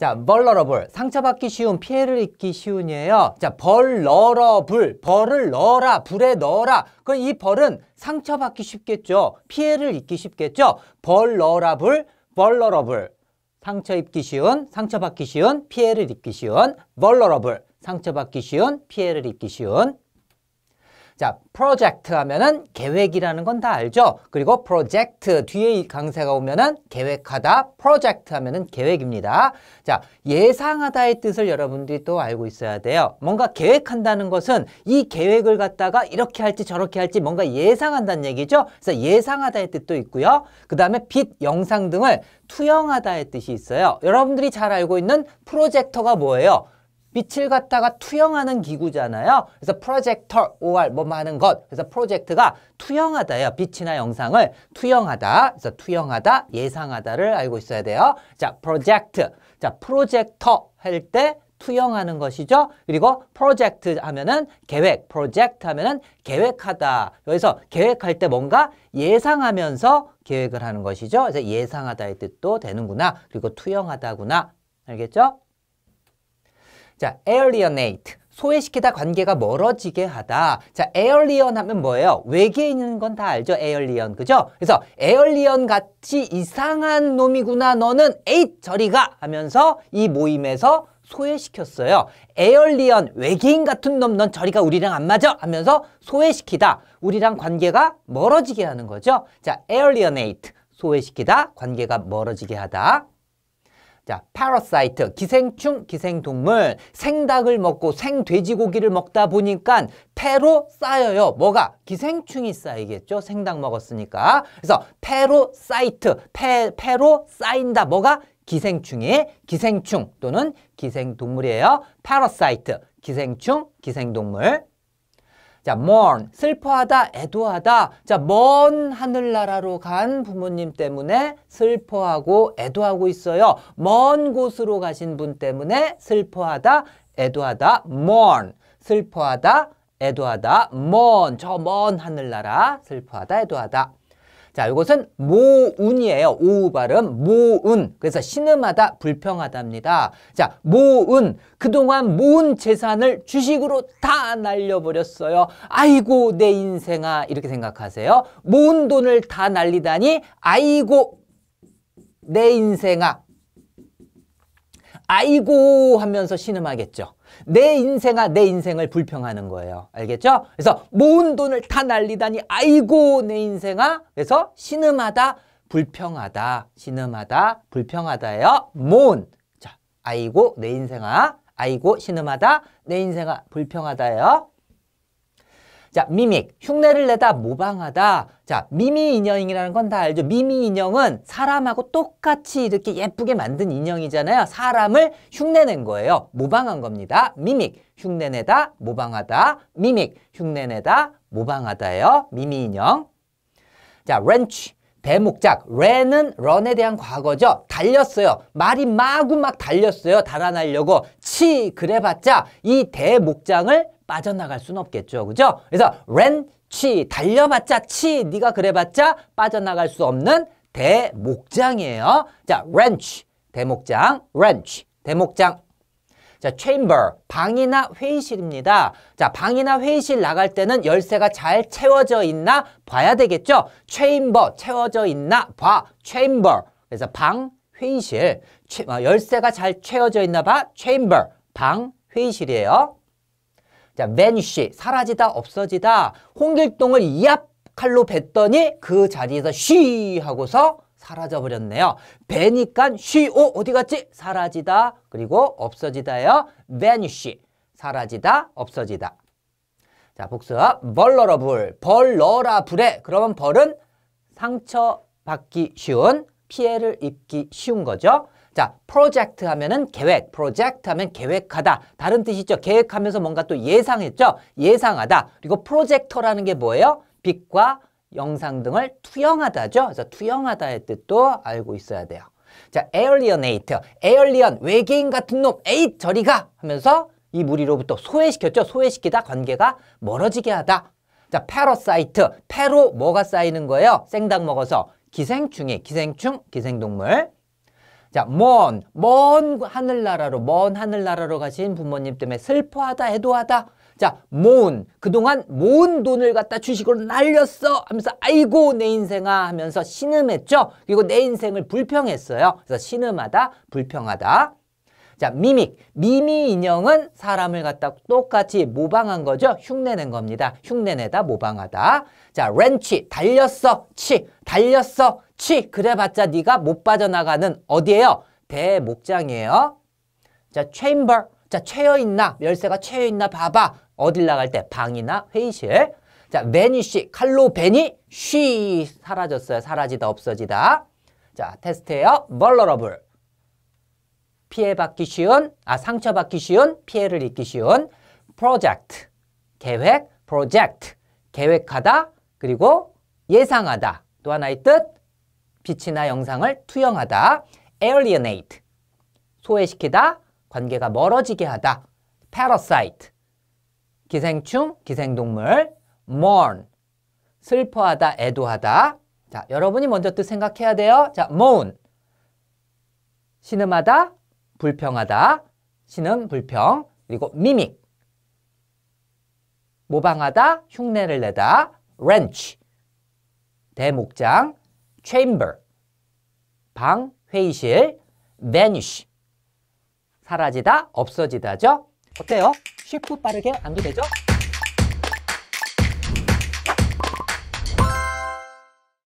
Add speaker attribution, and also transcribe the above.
Speaker 1: 자, vulnerable, 상처받기 쉬운, 피해를 입기 쉬운이에요. 자, vulnerable, 벌을 넣어라, 불에 넣어라. 그럼 이 벌은 상처받기 쉽겠죠. 피해를 입기 쉽겠죠. vulnerable, vulnerable. 상처 입기 쉬운, 상처받기 쉬운, 피해를 입기 쉬운, vulnerable. 상처받기 쉬운, 피해를 입기 쉬운. 자, 프로젝트 하면은 계획이라는 건 다 알죠? 그리고 프로젝트 뒤에 강세가 오면은 계획하다, 프로젝트 하면은 계획입니다. 자, 예상하다의 뜻을 여러분들이 또 알고 있어야 돼요. 뭔가 계획한다는 것은 이 계획을 갖다가 이렇게 할지 저렇게 할지 뭔가 예상한다는 얘기죠. 그래서 예상하다의 뜻도 있고요. 그다음에 빛, 영상 등을 투영하다의 뜻이 있어요. 여러분들이 잘 알고 있는 프로젝터가 뭐예요? 빛을 갖다가 투영하는 기구잖아요. 그래서 프로젝터, OR 뭐 많은 것. 그래서 프로젝트가 투영하다예요. 빛이나 영상을 투영하다. 그래서 투영하다, 예상하다를 알고 있어야 돼요. 자, 프로젝트. 자, 프로젝터 할 때 투영하는 것이죠. 그리고 프로젝트 하면은 계획, 프로젝트 하면은 계획하다. 여기서 계획할 때 뭔가 예상하면서 계획을 하는 것이죠. 그래서 예상하다의 뜻도 되는구나. 그리고 투영하다구나. 알겠죠? 자, alienate. 소외시키다 관계가 멀어지게 하다. 자, 에얼리언 하면 뭐예요? 외계인있건다 알죠? 에얼리언. 그죠? 그래서 에얼리언 같이 이상한 놈이구나. 너는 에잇 저리가 하면서 이 모임에서 소외시켰어요. 에얼리언 외계인 같은 놈 넌 저리가 우리랑 안 맞아 하면서 소외시키다. 우리랑 관계가 멀어지게 하는 거죠. 자, 에얼리언에이트 소외시키다. 관계가 멀어지게 하다. 자, 파라사이트, 기생충, 기생동물, 생닭을 먹고 생돼지고기를 먹다 보니까 폐로 쌓여요. 뭐가? 기생충이 쌓이겠죠? 생닭 먹었으니까. 그래서 폐로사이트, 폐, 폐로 쌓인다. 뭐가? 기생충이 기생충 또는 기생동물이에요. 파라사이트, 기생충, 기생동물. 자, mourn, 슬퍼하다, 애도하다. 자, 먼 하늘나라로 간 부모님 때문에 슬퍼하고 애도하고 있어요. 먼 곳으로 가신 분 때문에 슬퍼하다, 애도하다, mourn. 슬퍼하다, 애도하다, 먼, 저 먼 하늘나라, 슬퍼하다, 애도하다. 자, 이것은 모운이에요. 오우 발음 모운. 그래서 신음하다, 불평하답니다. 자, 모운. 그동안 모은 재산을 주식으로 다 날려버렸어요. 아이고 내 인생아 이렇게 생각하세요. 모은 돈을 다 날리다니 아이고 내 인생아 아이고 하면서 신음하겠죠. 내 인생아 내 인생을 불평하는 거예요. 알겠죠? 그래서 모은 돈을 다 날리다니 아이고 내 인생아 그래서 신음하다 불평하다 신음하다 불평하다예요. 모은 자 아이고 내 인생아 아이고 신음하다 내 인생아 불평하다예요. 자, 미믹, 흉내를 내다, 모방하다. 자, 미미 인형이라는 건 다 알죠. 미미 인형은 사람하고 똑같이 이렇게 예쁘게 만든 인형이잖아요. 사람을 흉내낸 거예요. 모방한 겁니다. 미믹, 흉내내다, 모방하다. 미믹, 흉내내다, 모방하다예요. 미미 인형. 자, 렌치, 대목작 ran은 런에 대한 과거죠. 달렸어요. 말이 마구 막 달렸어요. 달아나려고 치 그래봤자 이 대목장을 빠져나갈 순 없겠죠. 그죠? 그래서 ran 치 달려봤자 치 네가 그래봤자 빠져나갈 수 없는 대목장이에요. 자, ranch 대목장 ranch 대목장 자, chamber, 방이나 회의실입니다. 자, 방이나 회의실 나갈 때는 열쇠가 잘 채워져 있나 봐야 되겠죠? chamber, 채워져 있나 봐. chamber. 그래서 방, 회의실. 채, 어, 열쇠가 잘 채워져 있나 봐. chamber, 방, 회의실이에요. 자, vanish, 사라지다, 없어지다. 홍길동을 이 앞 칼로 뱉더니 그 자리에서 쉬 하고서 사라져버렸네요. 베니깐 쉬오 어디 갔지? 사라지다 그리고 없어지다예요. vanish 사라지다 없어지다. 자 복수 vulnerable v u l n 에 그러면 벌은 상처받기 쉬운 피해를 입기 쉬운 거죠. 자, 프로젝트 하면은 계획, 프로젝트 하면 계획하다. 다른 뜻이죠. 계획하면서 뭔가 또 예상했죠. 예상하다. 그리고 프로젝터라는 게 뭐예요? 빛과 영상 등을 투영하다죠. 그래서 투영하다의 뜻도 알고 있어야 돼요. 자, alienate, alien, 외계인 같은 놈, 에이 저리 가! 하면서 이 무리로부터 소외시켰죠. 소외시키다, 관계가 멀어지게 하다. 자, parasite, 패로 뭐가 쌓이는 거예요? 생닭 먹어서 기생충이, 기생충, 기생동물. 자, 먼, 먼 하늘나라로, 먼 하늘나라로 가신 부모님 때문에 슬퍼하다, 애도하다. 자, 모은. 그동안 모은 돈을 갖다 주식으로 날렸어 하면서 아이고 내 인생아 하면서 신음했죠. 그리고 내 인생을 불평했어요. 그래서 신음하다, 불평하다. 자, 미믹. 미미 인형은 사람을 갖다 똑같이 모방한 거죠. 흉내낸 겁니다. 흉내내다, 모방하다. 자, 렌치. 달렸어, 치. 달렸어, 치. 그래봤자 네가 못 빠져나가는 어디예요? 대목장이에요. 자, c 인 a 자, 채여있나? 열쇠가 채여있나 봐봐. 어딜 나갈 때 방이나 회의실. 자, 매니쉬 칼로 베니 쉬 사라졌어요. 사라지다 없어지다. 자, 테스트해요 vulnerable. 피해받기 쉬운, 아 상처받기 쉬운, 피해를 입기 쉬운 project. 계획, project. 계획하다, 그리고 예상하다. 또 하나의 뜻, 빛이나 영상을 투영하다. alienate. 소외시키다, 관계가 멀어지게 하다. parasite. 기생충, 기생동물, mourn, 슬퍼하다, 애도하다. 자, 여러분이 먼저 뜻 생각해야 돼요. 자, moan, 신음하다, 불평하다, 신음, 불평, 그리고 mimic, 모방하다, 흉내를 내다, wrench, 대목장, chamber, 방, 회의실, vanish, 사라지다, 없어지다죠. 어때요? 쉐프 빠르게 안도 되죠?